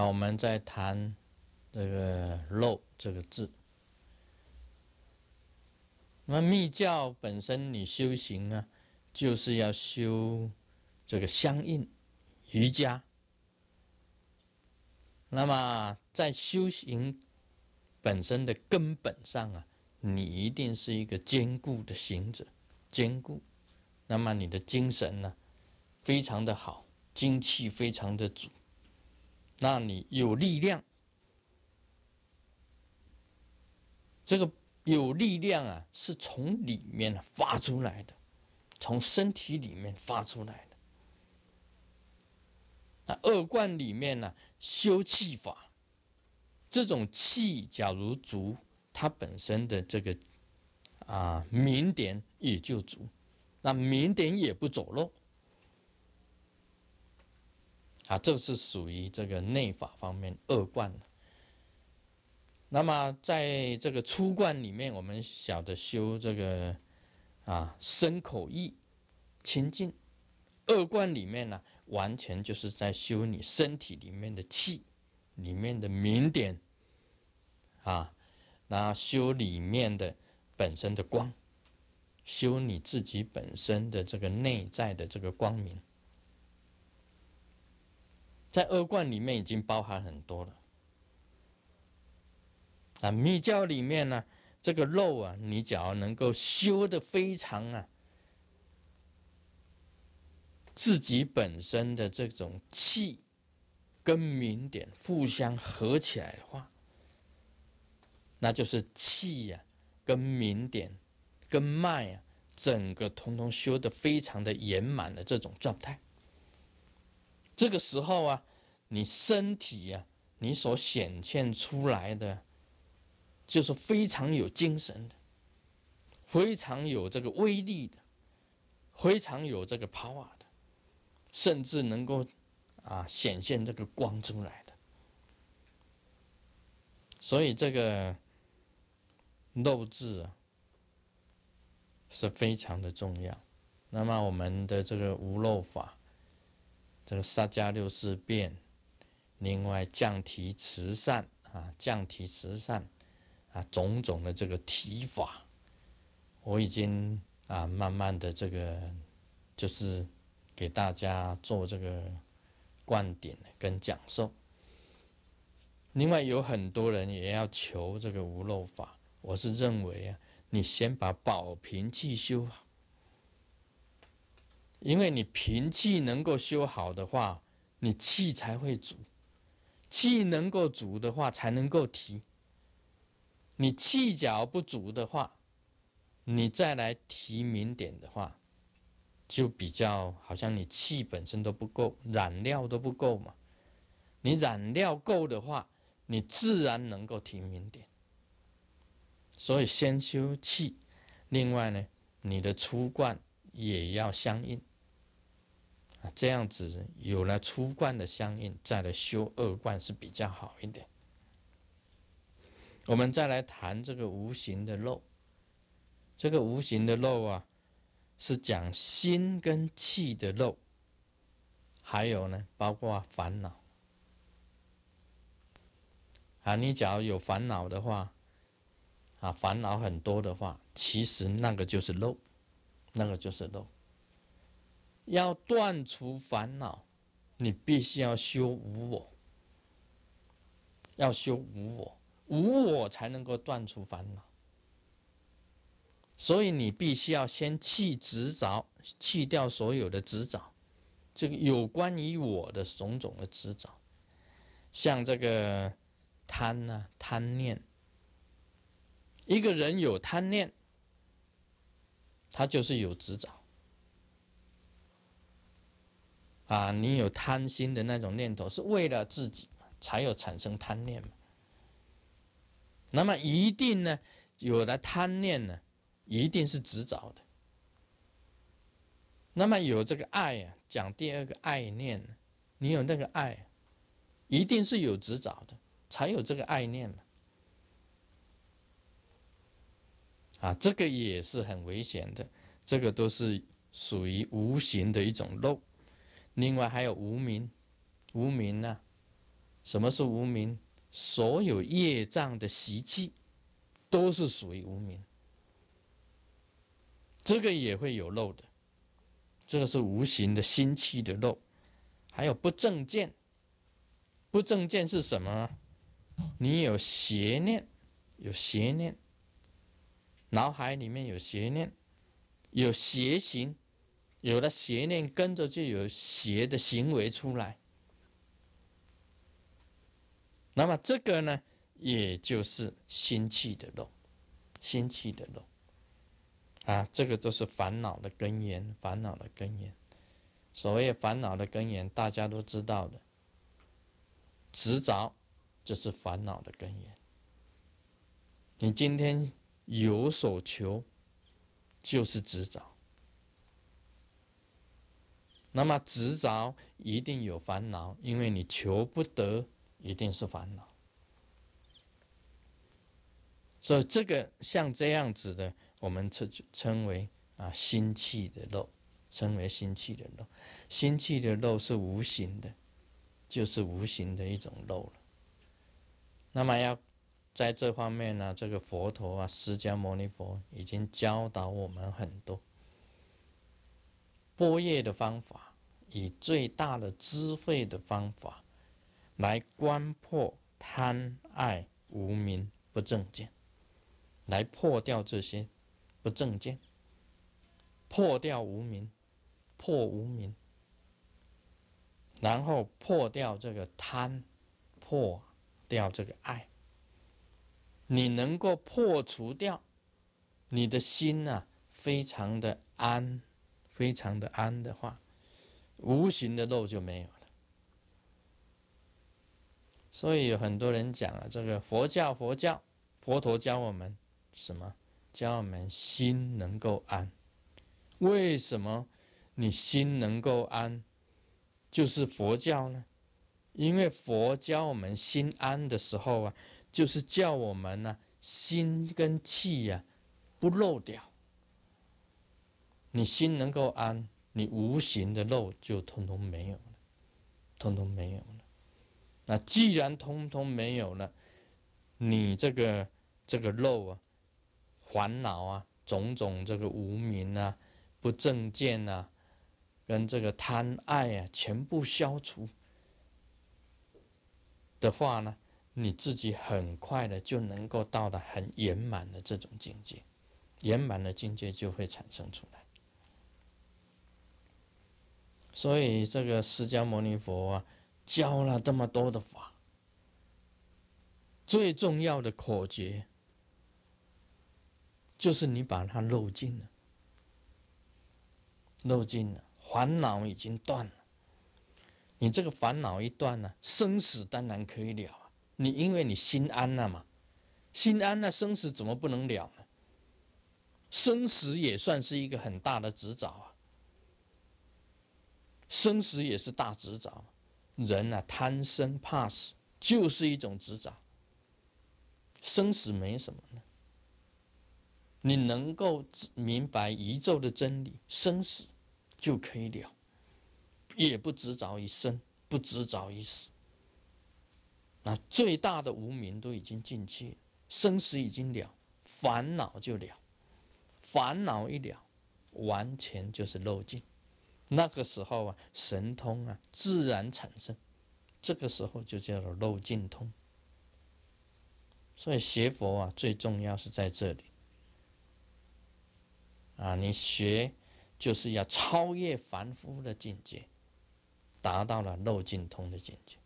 那我们在谈这个“漏”这个字。那么密教本身，你修行啊，就是要修这个相应瑜伽。那么在修行本身的根本上啊，你一定是一个坚固的行者，坚固。那么你的精神呢，非常的好，精气非常的足。那你有力量，这个有力量啊，是从里面发出来的，从身体里面发出来的。那二观里面呢，修气法，这种气假如足，它本身的这个啊明点也就足，那明点也不走漏。啊，这是属于这个内法方面恶贯。那么，在这个初冠里面，我们晓得修这个啊身口意清净；恶贯里面呢，完全就是在修你身体里面的气，里面的明点啊，那修里面的本身的光，修你自己本身的这个内在的这个光明。在恶冠里面已经包含很多了，啊，密教里面呢，这个肉啊，你只要能够修的非常啊，自己本身的这种气，跟明点互相合起来的话，那就是气呀，跟明点，跟脉啊，整个通通修的非常的圆满的这种状态。这个时候啊，你身体呀，你所显现出来的，就是非常有精神的，非常有这个威力的，非常有这个 power 的，甚至能够啊显现这个光出来的。所以这个肉质啊是非常的重要。那么我们的这个无漏法。这个沙迦六四变，另外降提慈善啊，降提慈善啊，种种的这个提法，我已经啊慢慢的这个就是给大家做这个灌顶跟讲授。另外有很多人也要求这个无漏法，我是认为啊，你先把宝瓶器修好。因为你平气能够修好的话，你气才会足；气能够足的话，才能够提。你气脚不足的话，你再来提明点的话，就比较好像你气本身都不够，染料都不够嘛。你染料够的话，你自然能够提明点。所以先修气，另外呢，你的粗罐也要相应。啊，这样子有了初观的相应，再来修二观是比较好一点。我们再来谈这个无形的漏。这个无形的漏啊，是讲心跟气的漏。还有呢，包括烦恼。啊，你假如有烦恼的话，啊，烦恼很多的话，其实那个就是漏，那个就是漏。要断除烦恼，你必须要修无我。要修无我，无我才能够断除烦恼。所以你必须要先弃执着，弃掉所有的执着，这个有关于我的种种的执着，像这个贪呢，贪念。一个人有贪念，他就是有执着。啊，你有贪心的那种念头，是为了自己才有产生贪念嘛？那么一定呢，有了贪念呢，一定是执照的。那么有这个爱啊，讲第二个爱念，你有那个爱，一定是有执照的，才有这个爱念嘛？啊，这个也是很危险的，这个都是属于无形的一种漏。另外还有无名，无名呢？什么是无名？所有业障的习气都是属于无名。这个也会有漏的。这个是无形的心气的漏，还有不正见。不正见是什么？你有邪念，有邪念，脑海里面有邪念，有邪行。有了邪念，跟着就有邪的行为出来。那么这个呢，也就是心气的肉，心气的肉啊，这个就是烦恼的根源，烦恼的根源。所谓烦恼的根源，大家都知道的，执着就是烦恼的根源。你今天有所求，就是执着。那么执着一定有烦恼，因为你求不得，一定是烦恼。所以这个像这样子的，我们称称为啊心气的肉，称为心气的肉，心气的肉是无形的，就是无形的一种肉了。那么要在这方面呢，这个佛陀啊，释迦牟尼佛已经教导我们很多。破业的方法，以最大的智慧的方法，来观破贪爱无明不正见，来破掉这些不正见，破掉无明，破无明，然后破掉这个贪，破掉这个爱。你能够破除掉，你的心啊，非常的安。非常的安的话，无形的漏就没有了。所以有很多人讲啊，这个佛教，佛教，佛陀教我们什么？教我们心能够安。为什么你心能够安，就是佛教呢？因为佛教我们心安的时候啊，就是叫我们呢，心跟气呀，不漏掉。你心能够安，你无形的肉就通通没有了，通通没有了。那既然通通没有了，你这个这个肉啊、烦恼啊、种种这个无明啊、不正见啊，跟这个贪爱啊，全部消除的话呢，你自己很快的就能够到达很圆满的这种境界，圆满的境界就会产生出来。所以这个释迦牟尼佛啊，教了这么多的法，最重要的口诀就是你把它漏尽了，漏尽了，烦恼已经断了。你这个烦恼一断了，生死当然可以了啊。你因为你心安了嘛，心安了，生死怎么不能了？呢？生死也算是一个很大的执着啊。生死也是大执着，人呢贪生怕死就是一种执着。生死没什么呢，你能够明白宇宙的真理，生死就可以了，也不执着一生，不执着一死。那最大的无名都已经进去了，生死已经了，烦恼就了，烦恼一了，完全就是漏尽。那个时候啊，神通啊，自然产生。这个时候就叫做漏尽通。所以学佛啊，最重要是在这里。啊，你学就是要超越凡夫的境界，达到了漏尽通的境界。